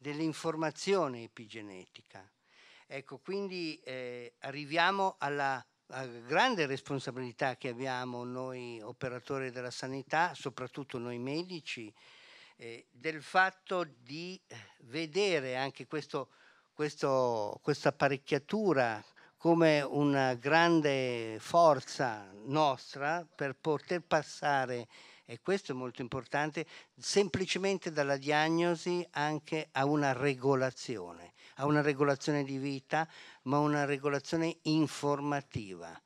dell'informazione epigenetica. Ecco, quindi eh, arriviamo alla, grande responsabilità che abbiamo noi operatori della sanità, soprattutto noi medici, eh, del fatto di vedere anche questo, questo, questa apparecchiatura come una grande forza nostra per poter passare e questo è molto importante, semplicemente dalla diagnosi anche a una regolazione, a una regolazione di vita, ma una regolazione informativa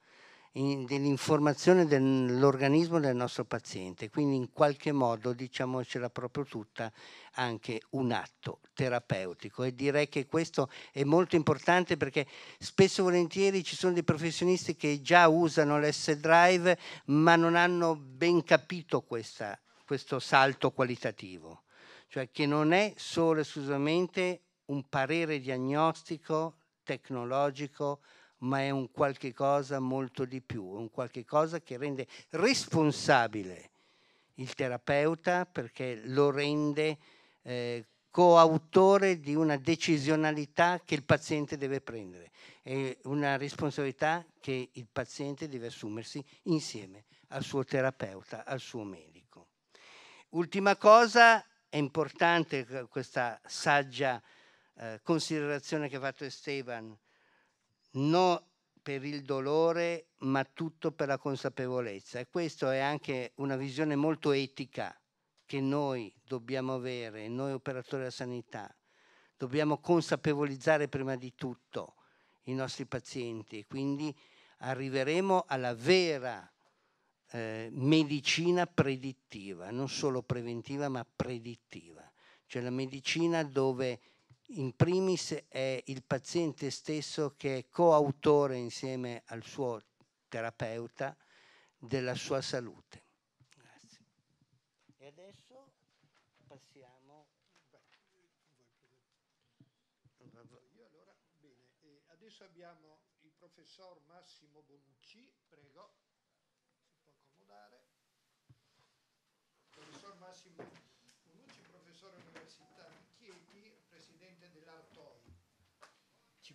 dell'informazione dell'organismo del nostro paziente, quindi in qualche modo diciamocela proprio tutta anche un atto terapeutico e direi che questo è molto importante perché spesso e volentieri ci sono dei professionisti che già usano l'S-Drive ma non hanno ben capito questa, questo salto qualitativo, cioè che non è solo esclusivamente un parere diagnostico tecnologico ma è un qualche cosa molto di più, è un qualche cosa che rende responsabile il terapeuta perché lo rende eh, coautore di una decisionalità che il paziente deve prendere, è una responsabilità che il paziente deve assumersi insieme al suo terapeuta, al suo medico. Ultima cosa, è importante eh, questa saggia eh, considerazione che ha fatto Esteban non per il dolore, ma tutto per la consapevolezza. E questa è anche una visione molto etica che noi dobbiamo avere, noi operatori della sanità. Dobbiamo consapevolizzare prima di tutto i nostri pazienti e quindi arriveremo alla vera eh, medicina predittiva, non solo preventiva ma predittiva, cioè la medicina dove in primis è il paziente stesso che è coautore insieme al suo terapeuta della sua salute. Grazie. E adesso passiamo. Io allora, bene, adesso abbiamo il professor Massimo Bonucci, prego, si può accomodare. Professor Massimo Bonucci.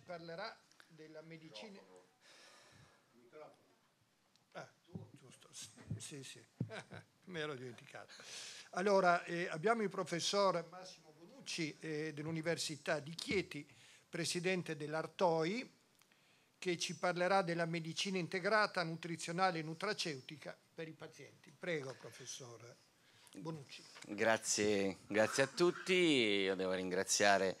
ci parlerà della medicina. Microfono. Ah, giusto, sì, sì, mi ero dimenticato. Allora, eh, abbiamo il professor Massimo Bonucci eh, dell'Università di Chieti, presidente dell'Artoi, che ci parlerà della medicina integrata, nutrizionale e nutraceutica per i pazienti. Prego, professor Bonucci. Grazie, grazie a tutti, io devo ringraziare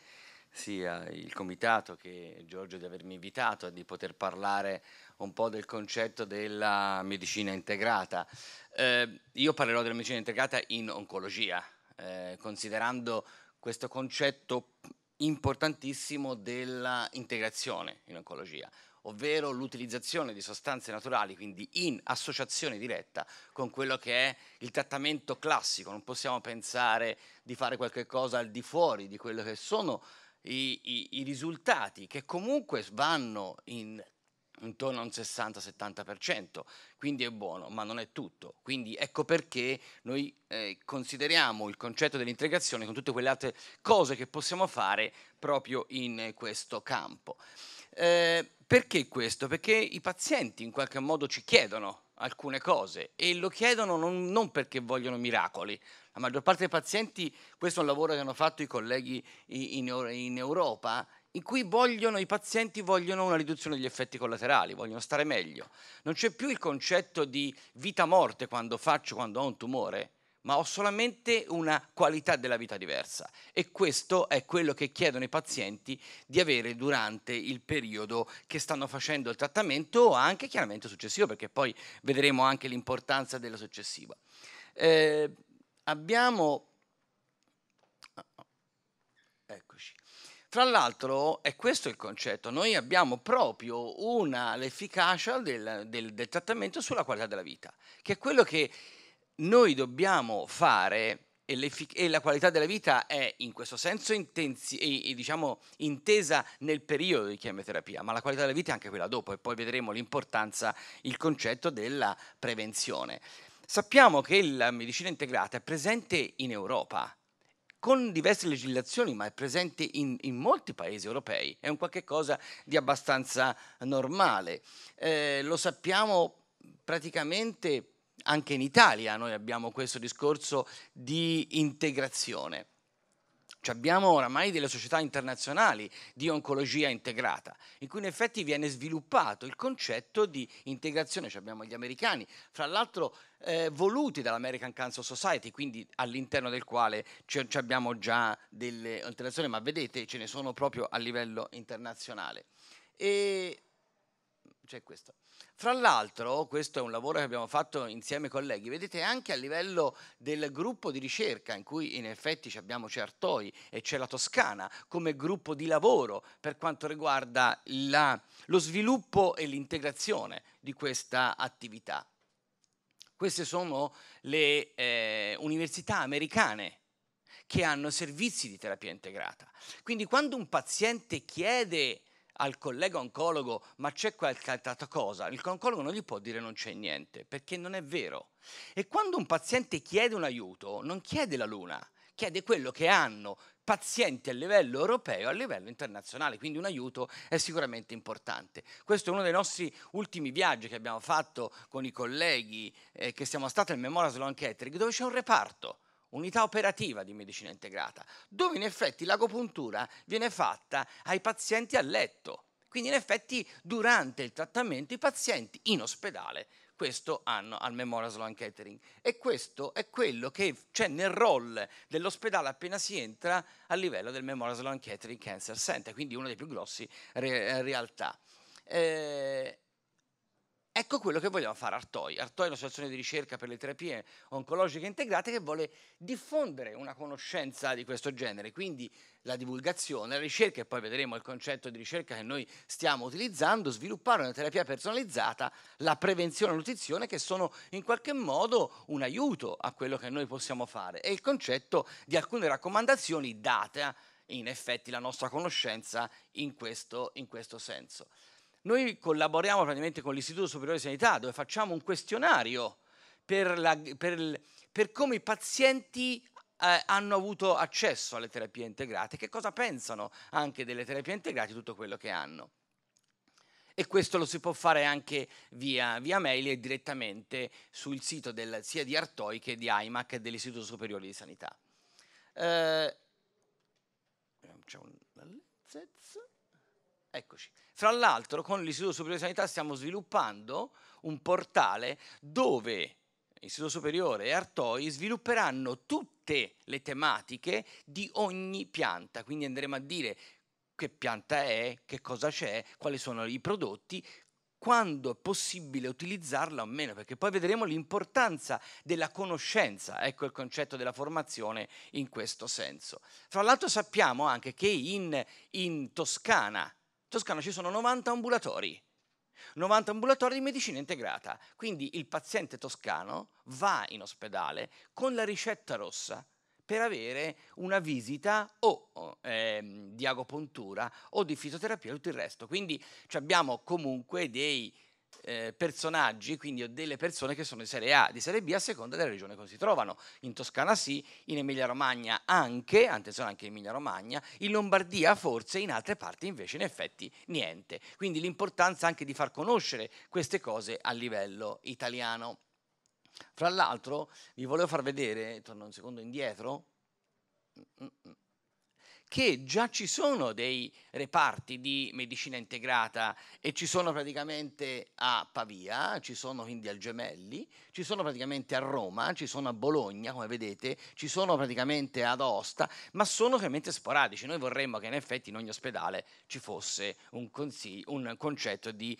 sia il comitato che Giorgio di avermi invitato e di poter parlare un po' del concetto della medicina integrata. Eh, io parlerò della medicina integrata in oncologia, eh, considerando questo concetto importantissimo dell'integrazione in oncologia, ovvero l'utilizzazione di sostanze naturali, quindi in associazione diretta con quello che è il trattamento classico. Non possiamo pensare di fare qualche cosa al di fuori di quello che sono i, i, i risultati che comunque vanno in, intorno a un 60-70%, quindi è buono, ma non è tutto. Quindi ecco perché noi eh, consideriamo il concetto dell'integrazione con tutte quelle altre cose che possiamo fare proprio in questo campo. Eh, perché questo? Perché i pazienti in qualche modo ci chiedono alcune cose e lo chiedono non, non, perché vogliono miracoli. La maggior parte dei pazienti, questo è un lavoro che hanno fatto i colleghi in, in Europa, in cui vogliono, i pazienti vogliono una riduzione degli effetti collaterali, vogliono stare meglio. Non c'è più il concetto di vita-morte quando faccio, quando ho un tumore ma ho solamente una qualità della vita diversa e questo è quello che chiedono i pazienti di avere durante il periodo che stanno facendo il trattamento o anche chiaramente successivo, perché poi vedremo anche l'importanza della successiva. Eh, abbiamo... Eccoci. Fra l'altro è questo il concetto, noi abbiamo proprio una, l'efficacia del, del, del trattamento sulla qualità della vita, che è quello che noi dobbiamo fare, e, e, la qualità della vita è in questo senso intensi- e, e, diciamo, intesa nel periodo di chemioterapia, ma la qualità della vita è anche quella dopo e poi vedremo l'importanza, il concetto della prevenzione. Sappiamo che la medicina integrata è presente in Europa, con diverse legislazioni, ma è presente in, in, molti paesi europei, è un qualche cosa di abbastanza normale. Eh, lo sappiamo praticamente anche in Italia noi abbiamo questo discorso di integrazione. Cioè abbiamo oramai delle società internazionali di oncologia integrata, in cui in effetti viene sviluppato il concetto di integrazione. Cioè abbiamo gli americani, fra l'altro eh, voluti dall'American Cancer Society, quindi all'interno del quale ci abbiamo già delle alterazioni, ma vedete ce ne sono proprio a livello internazionale. E c'è questo. Fra l'altro, questo è un lavoro che abbiamo fatto insieme ai colleghi, vedete anche a livello del gruppo di ricerca in cui in effetti abbiamo Certoi e c'è la Toscana come gruppo di lavoro per quanto riguarda la, lo sviluppo e l'integrazione di questa attività. Queste sono le eh, università americane che hanno servizi di terapia integrata. Quindi quando un paziente chiede al collega oncologo ma c'è qualche altra cosa, il oncologo non gli può dire non c'è niente, perché non è vero. E quando un paziente chiede un aiuto, non chiede la luna, chiede quello che hanno pazienti a livello europeo e a livello internazionale, quindi un aiuto è sicuramente importante. Questo è uno dei nostri ultimi viaggi che abbiamo fatto con i colleghi eh, che siamo stati al Memorial Sloan Kettering, dove c'è un reparto unità operativa di medicina integrata, dove in effetti l'agopuntura viene fatta ai pazienti a letto. Quindi in effetti durante il trattamento i pazienti in ospedale questo hanno al Memorial Sloan Catering. E questo è quello che c'è nel roll dell'ospedale appena si entra a livello del Memorial Sloan Catering Cancer Center, quindi uno dei più grossi re- realtà. Eh, Ecco quello che vogliamo fare Artoi. Artoi è un'associazione di ricerca per le terapie oncologiche integrate che vuole diffondere una conoscenza di questo genere, quindi la divulgazione, la ricerca e poi vedremo il concetto di ricerca che noi stiamo utilizzando, sviluppare una terapia personalizzata, la prevenzione e nutrizione che sono in qualche modo un aiuto a quello che noi possiamo fare e il concetto di alcune raccomandazioni date eh, in effetti la nostra conoscenza in questo, in questo senso. Noi collaboriamo praticamente con l'Istituto Superiore di Sanità dove facciamo un questionario per, la, per, per come i pazienti eh, hanno avuto accesso alle terapie integrate, che cosa pensano anche delle terapie integrate, tutto quello che hanno. E questo lo si può fare anche via, via mail e direttamente sul sito del, sia di Artoi che di IMAC e dell'Istituto Superiore di Sanità. Eh, eccoci. Fra l'altro con l'Istituto Superiore di Sanità stiamo sviluppando un portale dove l'Istituto Superiore e Artoi svilupperanno tutte le tematiche di ogni pianta, quindi andremo a dire che pianta è, che cosa c'è, quali sono i prodotti, quando è possibile utilizzarla o meno, perché poi vedremo l'importanza della conoscenza, ecco il concetto della formazione in questo senso. Fra l'altro sappiamo anche che in, in Toscana, Toscana ci sono 90 ambulatori, 90 ambulatori di medicina integrata, quindi il paziente toscano va in ospedale con la ricetta rossa per avere una visita o eh, di agopuntura o di fisioterapia e tutto il resto. Quindi abbiamo comunque dei eh, personaggi, quindi ho delle persone che sono di Serie A, di Serie B a seconda della regione in cui si trovano. In Toscana sì, in Emilia Romagna anche, attenzione anche in Emilia Romagna, in Lombardia forse, in altre parti invece in effetti niente. Quindi l'importanza anche di far conoscere queste cose a livello italiano. Fra l'altro vi volevo far vedere, torno un secondo indietro, mm, mm, mm che già ci sono dei reparti di medicina integrata e ci sono praticamente a Pavia, ci sono quindi al Gemelli, ci sono praticamente a Roma, ci sono a Bologna, come vedete, ci sono praticamente ad Aosta, ma sono veramente sporadici. Noi vorremmo che in effetti in ogni ospedale ci fosse un, consig- un concetto di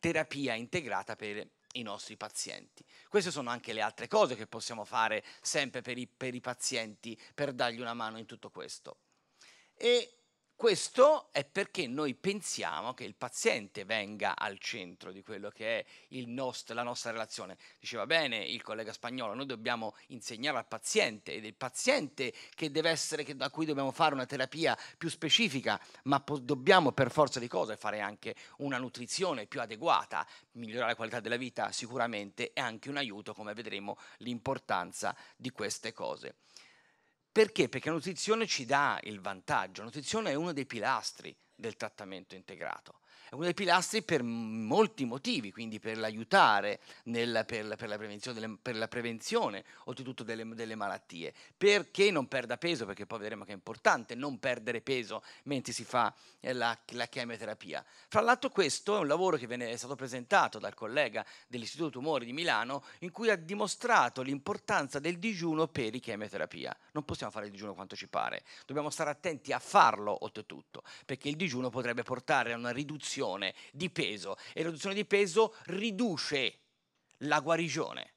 terapia integrata per i nostri pazienti. Queste sono anche le altre cose che possiamo fare sempre per i, per i pazienti, per dargli una mano in tutto questo. E questo è perché noi pensiamo che il paziente venga al centro di quello che è nostro, la nostra relazione. Diceva bene il collega spagnolo, noi dobbiamo insegnare al paziente ed è il paziente che deve essere, che, da cui dobbiamo fare una terapia più specifica, ma po- dobbiamo per forza di cose fare anche una nutrizione più adeguata, migliorare la qualità della vita sicuramente e anche un aiuto, come vedremo l'importanza di queste cose. Perché? Perché la nutrizione ci dà il vantaggio, la nutrizione è uno dei pilastri del trattamento integrato. È uno dei pilastri per molti motivi, quindi per l'aiutare, nella, per, per, la prevenzione delle, per la prevenzione oltretutto delle, delle, malattie. Perché non perda peso? Perché poi vedremo che è importante non perdere peso mentre si fa eh, la, la chemioterapia. Fra l'altro questo è un lavoro che viene, è stato presentato dal collega dell'Istituto Tumori di Milano in cui ha dimostrato l'importanza del digiuno per i chemioterapia. Non possiamo fare il digiuno quanto ci pare, dobbiamo stare attenti a farlo oltretutto, perché il digiuno potrebbe portare a una riduzione riduzione di peso e la riduzione di peso riduce la guarigione.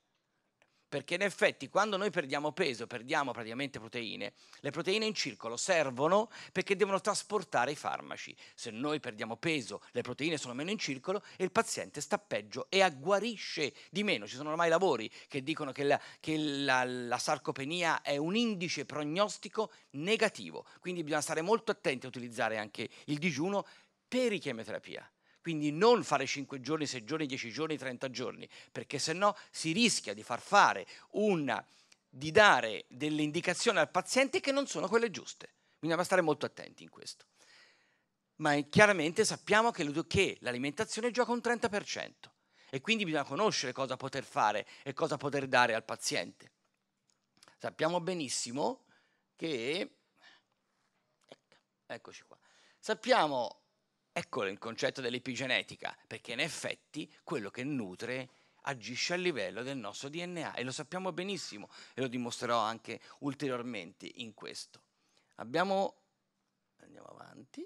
Perché in effetti quando noi perdiamo peso, perdiamo praticamente proteine, le proteine in circolo servono perché devono trasportare i farmaci. Se noi perdiamo peso, le proteine sono meno in circolo e il paziente sta peggio e agguarisce di meno. Ci sono ormai lavori che dicono che la, che la, la sarcopenia è un indice prognostico negativo, quindi bisogna stare molto attenti a utilizzare anche il digiuno per chemioterapia. Quindi non fare 5 giorni, 6 giorni, 10 giorni, 30 giorni, perché se no si rischia di far fare una, di dare delle indicazioni al paziente che non sono quelle giuste. Quindi dobbiamo stare molto attenti in questo. Ma chiaramente sappiamo che l'alimentazione gioca un 30% e quindi bisogna conoscere cosa poter fare e cosa poter dare al paziente. Sappiamo benissimo che... Ecco, eccoci qua. Sappiamo Ecco il concetto dell'epigenetica, perché in effetti quello che nutre agisce a livello del nostro DNA e lo sappiamo benissimo e lo dimostrerò anche ulteriormente in questo. Abbiamo, andiamo avanti,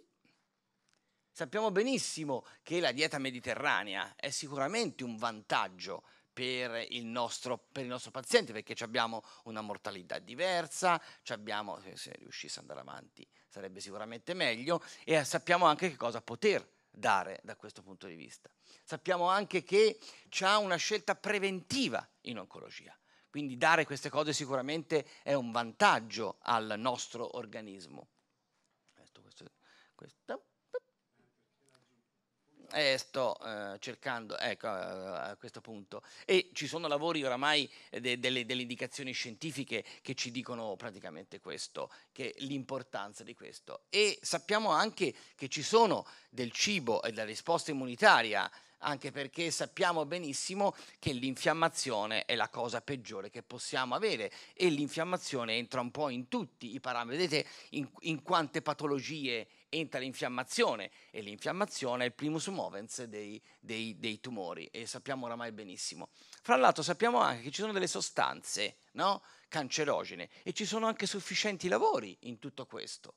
sappiamo benissimo che la dieta mediterranea è sicuramente un vantaggio per il, nostro, per il nostro, paziente perché abbiamo una mortalità diversa, abbiamo, se riuscisse ad andare avanti sarebbe sicuramente meglio e sappiamo anche che cosa poter dare da questo punto di vista. Sappiamo anche che c'è una scelta preventiva in oncologia, quindi dare queste cose sicuramente è un vantaggio al nostro organismo. Questo, questo, questo eh, sto eh, cercando, ecco, a, questo punto, e ci sono lavori oramai eh, de, delle, delle, indicazioni scientifiche che ci dicono praticamente questo, che l'importanza di questo. E sappiamo anche che ci sono del cibo e della risposta immunitaria, anche perché sappiamo benissimo che l'infiammazione è la cosa peggiore che possiamo avere e l'infiammazione entra un po' in tutti i parametri, vedete in, in quante patologie entra l'infiammazione e l'infiammazione è il primus movens dei, dei, dei tumori e sappiamo oramai benissimo. Fra l'altro sappiamo anche che ci sono delle sostanze no? cancerogene e ci sono anche sufficienti lavori in tutto questo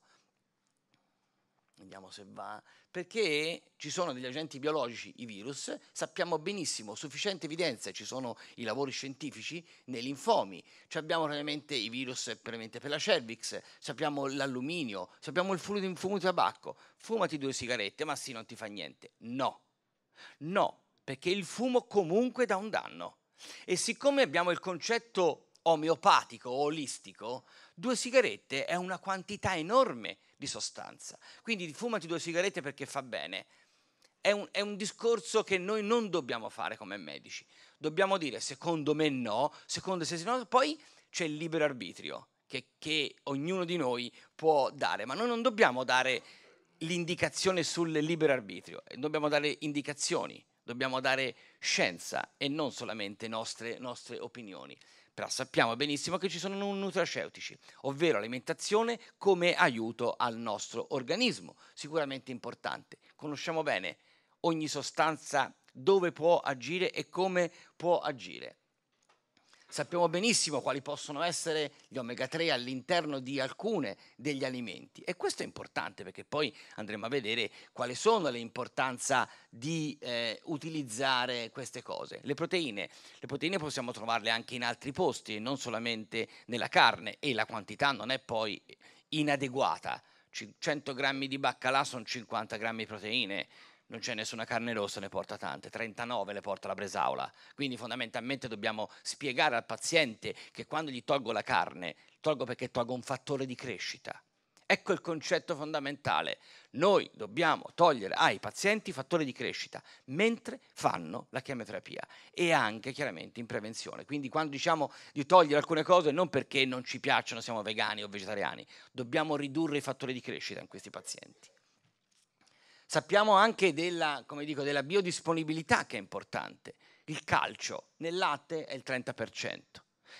vediamo se va, perché ci sono degli agenti biologici, i virus, sappiamo benissimo, sufficiente evidenza, ci sono i lavori scientifici nei linfomi, ci abbiamo veramente i virus per la cervix, sappiamo l'alluminio, sappiamo il fumo di, fumo di tabacco, fumati due sigarette, ma sì, non ti fa niente. No, no, perché il fumo comunque dà un danno. E siccome abbiamo il concetto omeopatico, olistico, Due sigarette è una quantità enorme di sostanza, quindi fumati due sigarette perché fa bene. È un, è un discorso che noi non dobbiamo fare come medici. Dobbiamo dire secondo me no, secondo se no, poi c'è il libero arbitrio che, che ognuno di noi può dare, ma noi non dobbiamo dare l'indicazione sul libero arbitrio, eh, dobbiamo dare indicazioni, dobbiamo dare scienza e non solamente nostre, nostre opinioni però sappiamo benissimo che ci sono non nutraceutici, ovvero l'alimentazione come aiuto al nostro organismo, sicuramente importante. Conosciamo bene ogni sostanza dove può agire e come può agire. Sappiamo benissimo quali possono essere gli omega 3 all'interno di alcune degli alimenti e questo è importante perché poi andremo a vedere quale sono le importanze di eh, utilizzare queste cose. Le proteine, le proteine possiamo trovarle anche in altri posti, e non solamente nella carne e la quantità non è poi inadeguata. 100 grammi di baccalà sono 50 grammi di proteine, non c'è nessuna carne rossa, ne porta tante, 39 le porta la Bresaula. Quindi fondamentalmente dobbiamo spiegare al paziente che quando gli tolgo la carne, tolgo perché tolgo un fattore di crescita. Ecco il concetto fondamentale. Noi dobbiamo togliere ai pazienti fattori di crescita mentre fanno la chemioterapia e anche chiaramente in prevenzione. Quindi quando diciamo di togliere alcune cose non perché non ci piacciono, siamo vegani o vegetariani, dobbiamo ridurre i fattori di crescita in questi pazienti. Sappiamo anche della, dico, della biodisponibilità che è importante. Il calcio nel latte è il 30%.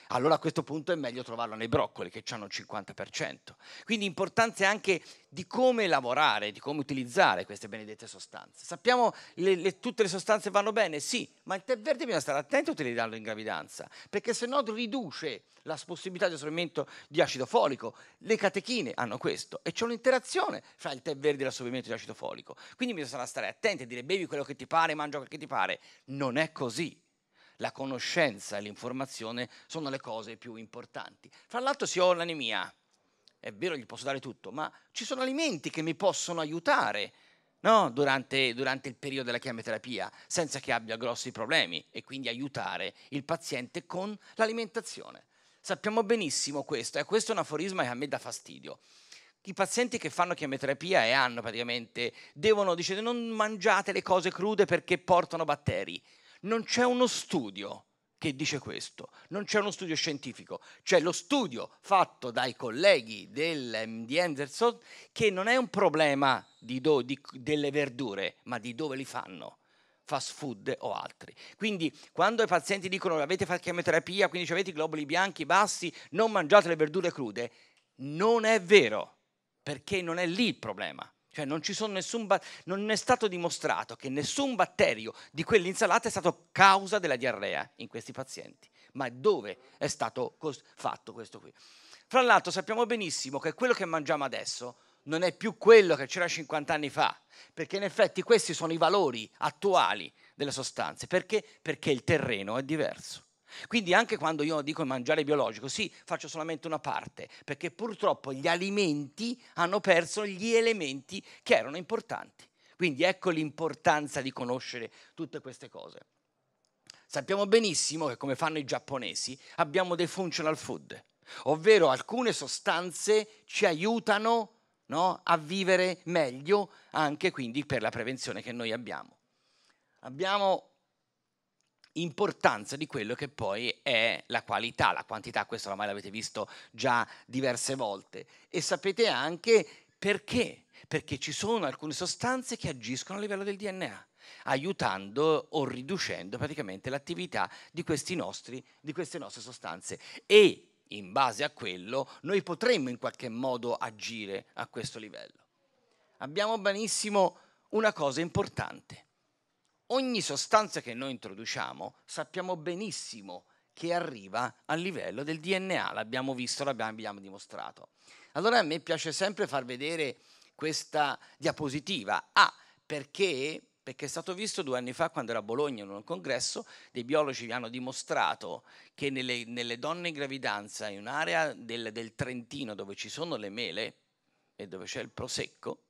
Allora a questo punto è meglio trovarlo nei broccoli che hanno il 50%. Quindi importanza è anche di come lavorare, di come utilizzare queste benedette sostanze. Sappiamo le, le, tutte le sostanze vanno bene? Sì, ma il tè verde bisogna stare attenti a utilizzarlo in gravidanza, perché se no riduce la possibilità di assorbimento di acido folico. Le catechine hanno questo e c'è un'interazione fra il tè verde e l'assorbimento di acido folico. Quindi bisogna stare attenti a dire bevi quello che ti pare, mangia quello che ti pare. Non è così la conoscenza e l'informazione sono le cose più importanti. Fra l'altro se ho l'anemia, è vero gli posso dare tutto, ma ci sono alimenti che mi possono aiutare no? durante, durante il periodo della chemioterapia senza che abbia grossi problemi e quindi aiutare il paziente con l'alimentazione. Sappiamo benissimo questo e questo è un aforisma che a me dà fastidio i pazienti che fanno chemioterapia e hanno praticamente, devono, dice, non mangiate le cose crude perché portano batteri. Non c'è uno studio che dice questo, non c'è uno studio scientifico, c'è lo studio fatto dai colleghi del, ehm, di Anderson che non è un problema di do, di, delle verdure, ma di dove li fanno fast food o altri. Quindi quando i pazienti dicono avete fatto chemioterapia, quindi avete i globuli bianchi bassi, non mangiate le verdure crude, non è vero, perché non è lì il problema. Cioè non, ba- non, è stato dimostrato che nessun batterio di quell'insalata è stato causa della diarrea in questi pazienti. Ma dove è stato cos- fatto questo qui? Fra l'altro sappiamo benissimo che quello che mangiamo adesso non è più quello che c'era 50 anni fa, perché in effetti questi sono i valori attuali delle sostanze. Perché? Perché il terreno è diverso. Quindi anche quando io dico mangiare biologico, sì, faccio solamente una parte, perché purtroppo gli alimenti hanno perso gli elementi che erano importanti. Quindi ecco l'importanza di conoscere tutte queste cose. Sappiamo benissimo che come fanno i giapponesi abbiamo dei functional food, ovvero alcune sostanze ci aiutano no, a vivere meglio anche quindi per la prevenzione che noi abbiamo. Abbiamo importanza di quello che poi è la qualità, la quantità, questo oramai l'avete visto già diverse volte. E sapete anche perché? Perché ci sono alcune sostanze che agiscono a livello del DNA aiutando o riducendo praticamente l'attività di, nostri, di queste nostre sostanze. E in base a quello noi potremmo in qualche modo agire a questo livello. Abbiamo benissimo una cosa importante ogni sostanza che noi introduciamo sappiamo benissimo che arriva a livello del DNA, l'abbiamo visto, l'abbiamo dimostrato. Allora a me piace sempre far vedere questa diapositiva. Ah, perché? Perché è stato visto due anni fa quando era a Bologna in un congresso, dei biologi vi hanno dimostrato che nelle, nelle donne in gravidanza in un'area del, del Trentino dove ci sono le mele e dove c'è il prosecco,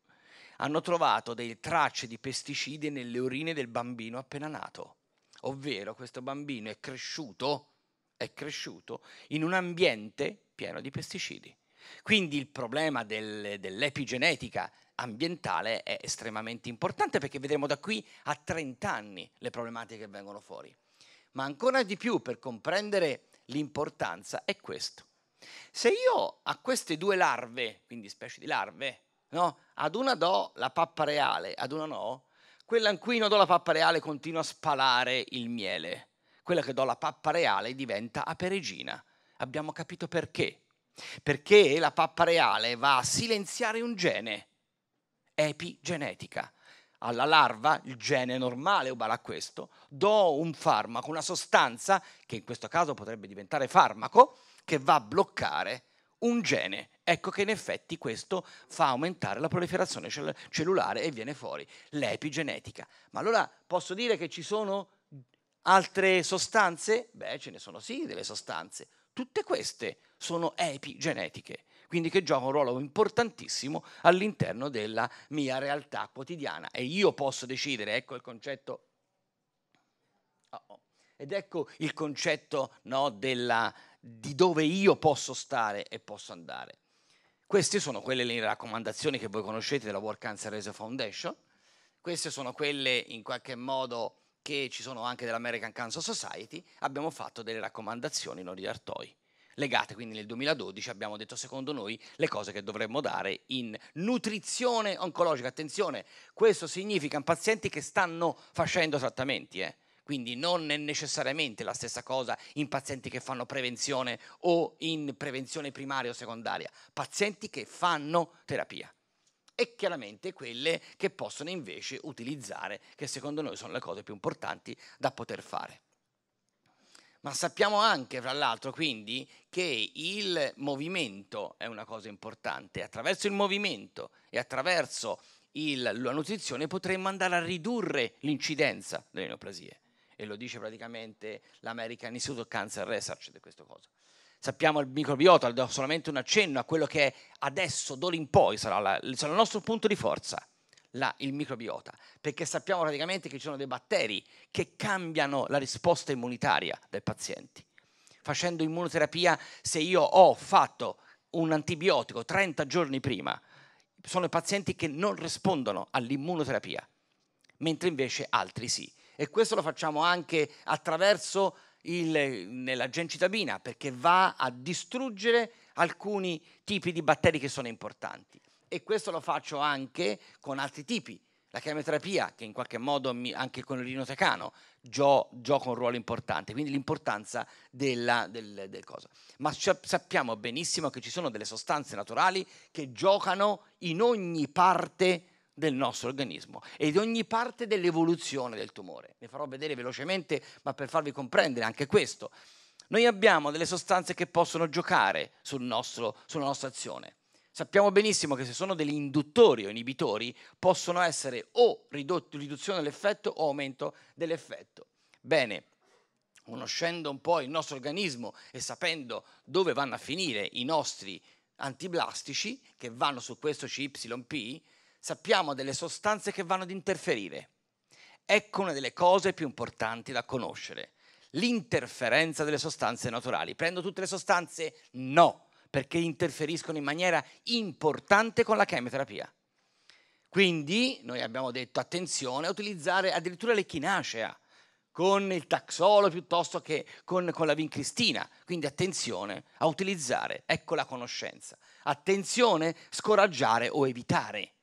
hanno trovato delle tracce di pesticidi nelle urine del bambino appena nato. Ovvero questo bambino è cresciuto, è cresciuto in un ambiente pieno di pesticidi. Quindi il problema del, dell'epigenetica ambientale è estremamente importante perché vedremo da qui a 30 anni le problematiche che vengono fuori. Ma ancora di più per comprendere l'importanza è questo. Se io a queste due larve, quindi specie di larve, No? Ad una do la pappa reale, ad una no. Quella in cui non do la pappa reale continua a spalare il miele. Quella che do la pappa reale diventa aperegina. Abbiamo capito perché. Perché la pappa reale va a silenziare un gene, epigenetica. Alla larva, il gene normale uguale a questo, do un farmaco, una sostanza, che in questo caso potrebbe diventare farmaco, che va a bloccare un gene. Ecco che in effetti questo fa aumentare la proliferazione cell- cellulare e viene fuori l'epigenetica. Ma allora posso dire che ci sono altre sostanze? Beh, ce ne sono sì delle sostanze. Tutte queste sono epigenetiche, quindi che giocano un ruolo importantissimo all'interno della mia realtà quotidiana. E io posso decidere, ecco il concetto. Oh, oh Ed ecco il concetto no, della di dove io posso stare e posso andare. Queste sono quelle le raccomandazioni che voi conoscete della World Cancer Research Foundation, queste sono quelle in qualche modo che ci sono anche dell'American Cancer Society, abbiamo fatto delle raccomandazioni, non di Artoi legate, quindi nel 2012 abbiamo detto secondo noi le cose che dovremmo dare in nutrizione oncologica. Attenzione, questo significa pazienti che stanno facendo trattamenti, eh quindi non è necessariamente la stessa cosa in pazienti che fanno prevenzione o in prevenzione primaria o secondaria, pazienti che fanno terapia e chiaramente quelle che possono invece utilizzare, che secondo noi sono le cose più importanti da poter fare. Ma sappiamo anche, fra l'altro, quindi, che il movimento è una cosa importante. Attraverso il movimento e attraverso il, la nutrizione potremmo andare a ridurre l'incidenza delle neoplasie e lo dice praticamente l'American Institute of Cancer Research di questa cosa. Sappiamo il microbiota, do solamente un accenno a quello che adesso, d'ora in poi, sarà, la, sarà il nostro punto di forza, la, il microbiota, perché sappiamo praticamente che ci sono dei batteri che cambiano la risposta immunitaria dei pazienti. Facendo immunoterapia, se io ho fatto un antibiotico 30 giorni prima, sono i pazienti che non rispondono all'immunoterapia, mentre invece altri sì. E questo lo facciamo anche attraverso la gencitabina, perché va a distruggere alcuni tipi di batteri che sono importanti. E questo lo faccio anche con altri tipi. La chemioterapia, che in qualche modo mi, anche con il rinotecano gio, gioca un ruolo importante, quindi l'importanza della, del, del cosa. Ma sappiamo benissimo che ci sono delle sostanze naturali che giocano in ogni parte del nostro organismo e di ogni parte dell'evoluzione del tumore. Ne farò vedere velocemente, ma per farvi comprendere anche questo. Noi abbiamo delle sostanze che possono giocare sul nostro, sulla nostra azione. Sappiamo benissimo che se sono degli induttori o inibitori possono essere o ridotto, riduzione dell'effetto o aumento dell'effetto. Bene, conoscendo un po' il nostro organismo e sapendo dove vanno a finire i nostri antiblastici che vanno su questo CYP, sappiamo delle sostanze che vanno ad interferire. Ecco una delle cose più importanti da conoscere, l'interferenza delle sostanze naturali. Prendo tutte le sostanze? No, perché interferiscono in maniera importante con la chemioterapia. Quindi noi abbiamo detto attenzione a utilizzare addirittura le con il taxolo piuttosto che con, con, la vincristina. Quindi attenzione a utilizzare, ecco la conoscenza. Attenzione, scoraggiare o evitare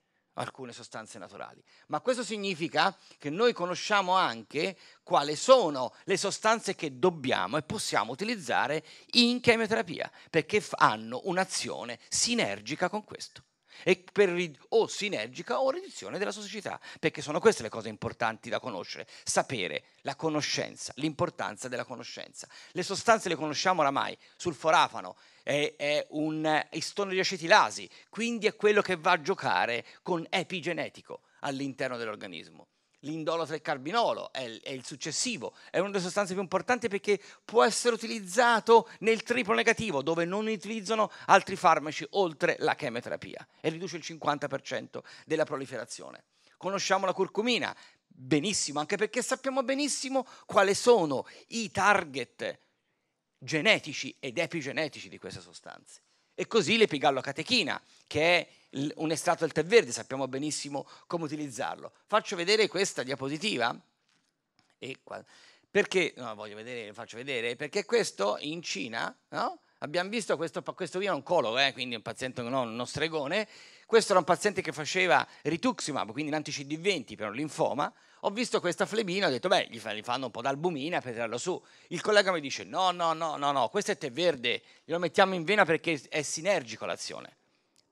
alcune sostanze naturali. Ma questo significa che noi conosciamo anche quali sono le sostanze che dobbiamo e possiamo utilizzare in chemioterapia, perché hanno un'azione sinergica con questo. E Per, o sinergica o riduzione della tossicità, perché sono queste le cose importanti da conoscere, sapere la conoscenza, l'importanza della conoscenza. Le sostanze le conosciamo oramai, sul forafano, è, è un eh, istone di acetilasi, quindi è quello che va a giocare con epigenetico all'interno dell'organismo. L'indolatra il carbinolo è, è il successivo, è una delle sostanze più importanti perché può essere utilizzato nel triplo negativo, dove non utilizzano altri farmaci oltre la chemioterapia e riduce il 50% della proliferazione. Conosciamo la curcumina benissimo, anche perché sappiamo benissimo quali sono i target genetici ed epigenetici di queste sostanze. E così l'epigallo-catechina, che è un estratto del tè verde, sappiamo benissimo come utilizzarlo. Faccio vedere questa diapositiva. Perché, no, voglio vedere, faccio vedere, perché questo in Cina, no? Abbiamo visto questo, questo qui un oncologo, eh, quindi un paziente non uno stregone. Questo era un paziente che faceva rituximab, quindi l'anti-CD20 per un linfoma ho visto questa flemina, ho detto, beh, gli fanno un po' d'albumina per tirarlo su. Il collega mi dice, no, no, no, no, no, questo è tè verde, glielo mettiamo in vena perché è sinergico l'azione.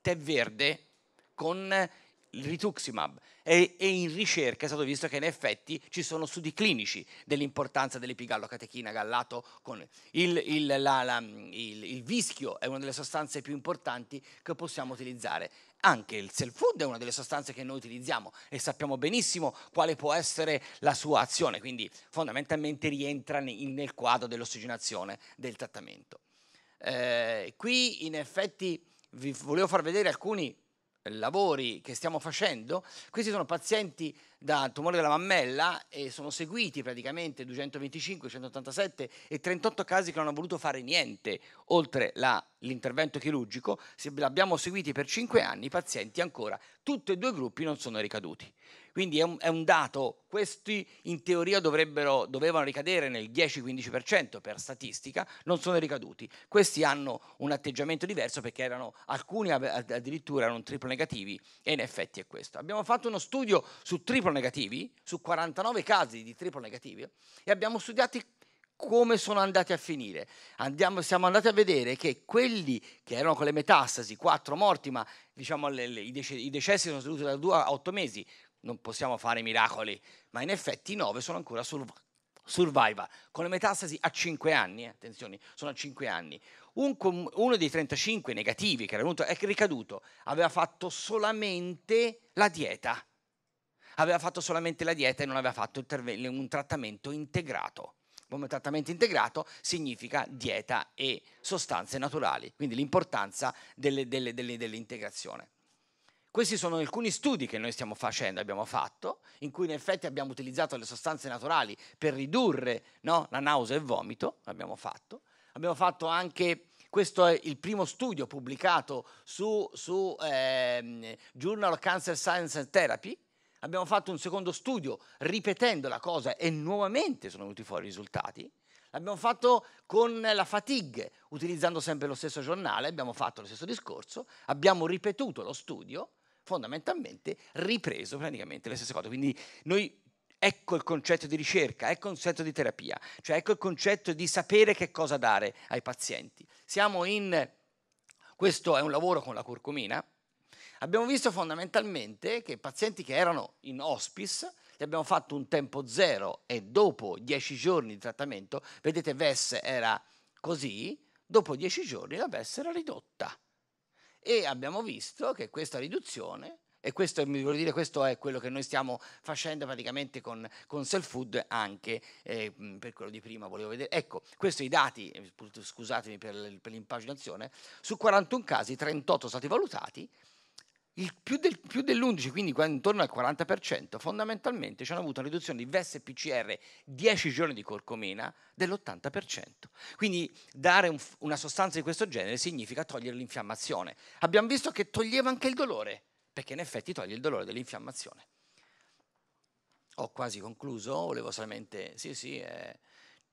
Tè verde con il rituximab e, e, in ricerca è stato visto che in effetti ci sono studi clinici dell'importanza dell'epigallocatechina gallato con il, il, la, la, il, il vischio è una delle sostanze più importanti che possiamo utilizzare anche il self food è una delle sostanze che noi utilizziamo e sappiamo benissimo quale può essere la sua azione, quindi fondamentalmente rientra nel quadro dell'ossigenazione del trattamento. Eh, qui in effetti vi volevo far vedere alcuni lavori che stiamo facendo. Questi sono pazienti da tumore della mammella e sono seguiti praticamente 225, 187 e 38 casi che non hanno voluto fare niente oltre la, l'intervento chirurgico, se l'abbiamo seguiti per 5 anni, i pazienti ancora, tutti e due i gruppi non sono ricaduti. Quindi è un, è un dato, questi in teoria dovevano ricadere nel 10-15% per statistica, non sono ricaduti. Questi hanno un atteggiamento diverso perché erano, alcuni addirittura erano triplo negativi e in effetti è questo. Abbiamo fatto uno studio su triplo triplo negativi, su 49 casi di triplo negativi, e abbiamo studiato come sono andati a finire. Andiamo, siamo andati a vedere che quelli che erano con le metastasi, quattro morti, ma diciamo, le, le, i, dec- i, decessi sono seduti da 2 a 8 mesi, non possiamo fare miracoli, ma in effetti 9 sono ancora sur- surviva, con le metastasi a 5 anni, eh, attenzione, sono a 5 anni. Un com- uno dei 35 negativi che era venuto è ricaduto, aveva fatto solamente la dieta aveva fatto solamente la dieta e non aveva fatto un trattamento integrato. Come trattamento integrato significa dieta e sostanze naturali, quindi l'importanza delle, delle, delle, dell'integrazione. Questi sono alcuni studi che noi stiamo facendo, abbiamo fatto, in cui in effetti abbiamo utilizzato le sostanze naturali per ridurre no, la nausea e il vomito, l'abbiamo fatto. Abbiamo fatto anche, questo è il primo studio pubblicato su, su eh, Journal of Cancer Science and Therapy, abbiamo fatto un secondo studio ripetendo la cosa e nuovamente sono venuti fuori i risultati. L'abbiamo fatto con la fatigue, utilizzando sempre lo stesso giornale, abbiamo fatto lo stesso discorso, abbiamo ripetuto lo studio, fondamentalmente ripreso praticamente le stesse cose. Quindi noi Ecco il concetto di ricerca, ecco il concetto di terapia, cioè ecco il concetto di sapere che cosa dare ai pazienti. Siamo in... Questo è un lavoro con la curcumina, Abbiamo visto fondamentalmente che i pazienti che erano in hospice, gli abbiamo fatto un tempo zero e dopo 10 giorni di trattamento, vedete VES era così, dopo 10 giorni la VES era ridotta. E abbiamo visto che questa riduzione e questo, dire, questo, è quello che noi stiamo facendo praticamente con, con Self Food anche eh, per quello di prima volevo vedere. Ecco, questi i dati, eh, scusatemi per, per l'impaginazione, su 41 casi 38 sono stati valutati il più, del, più dell'11, quindi intorno al 40%, fondamentalmente ci hanno avuto una riduzione di VES e PCR 10 giorni di corcomena dell'80%. Quindi dare un, una sostanza di questo genere significa togliere l'infiammazione. Abbiamo visto che toglieva anche il dolore, perché in effetti toglie il dolore dell'infiammazione. Ho quasi concluso, volevo solamente, sì, sì, eh,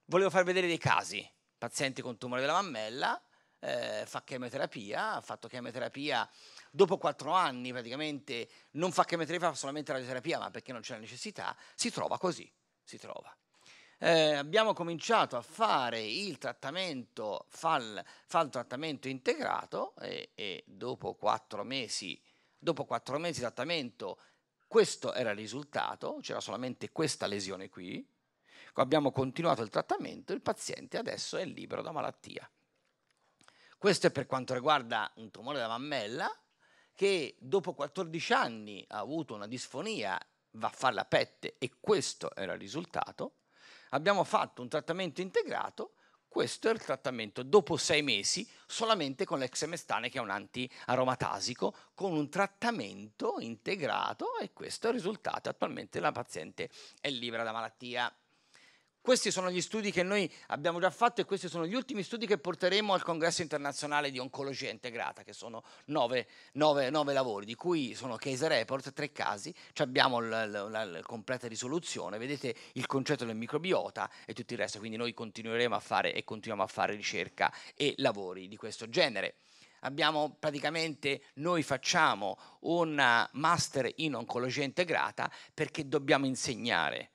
volevo far vedere dei casi, pazienti con tumore della mammella, eh, fa chemioterapia, ha fatto chemioterapia dopo quattro anni praticamente non fa chemioterapia, fa solamente radioterapia, ma perché non c'è la necessità, si trova così, si trova. Eh, abbiamo cominciato a fare il trattamento, fa il trattamento integrato e, e dopo quattro mesi, dopo quattro mesi di trattamento questo era il risultato, c'era solamente questa lesione qui, abbiamo continuato il trattamento, il paziente adesso è libero da malattia. Questo è per quanto riguarda un tumore da mammella, che dopo 14 anni ha avuto una disfonia va a fare la pette e questo era il risultato. Abbiamo fatto un trattamento integrato, questo è il trattamento dopo sei mesi solamente con l'exemestane che è un antiaromatasico con un trattamento integrato e questo è il risultato. Attualmente la paziente è libera da malattia. Questi sono gli studi che noi abbiamo già fatto e questi sono gli ultimi studi che porteremo al congresso internazionale di oncologia integrata, che sono nove, nove, nove lavori, di cui sono case report, tre casi, abbiamo la, la, la completa risoluzione, vedete il concetto del microbiota e tutto il resto, quindi noi continueremo a fare e continuiamo a fare ricerca e lavori di questo genere abbiamo praticamente noi facciamo un master in oncologia integrata perché dobbiamo insegnare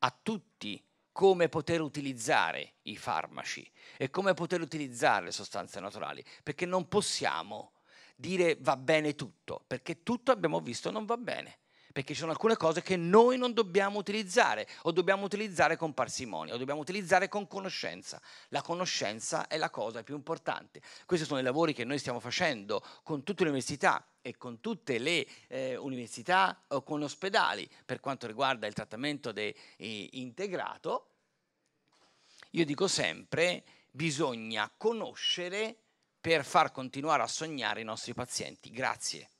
a tutti come poter utilizzare i farmaci e come poter utilizzare le sostanze naturali, perché non possiamo dire va bene tutto, perché tutto abbiamo visto non va bene perché ci sono alcune cose che noi non dobbiamo utilizzare o dobbiamo utilizzare con parsimonia o dobbiamo utilizzare con conoscenza. La conoscenza è la cosa più importante. Questi sono i lavori che noi stiamo facendo con tutte le università e con tutte le eh, università o con ospedali per quanto riguarda il trattamento de, eh, integrato. Io dico sempre bisogna conoscere per far continuare a sognare i nostri pazienti. Grazie.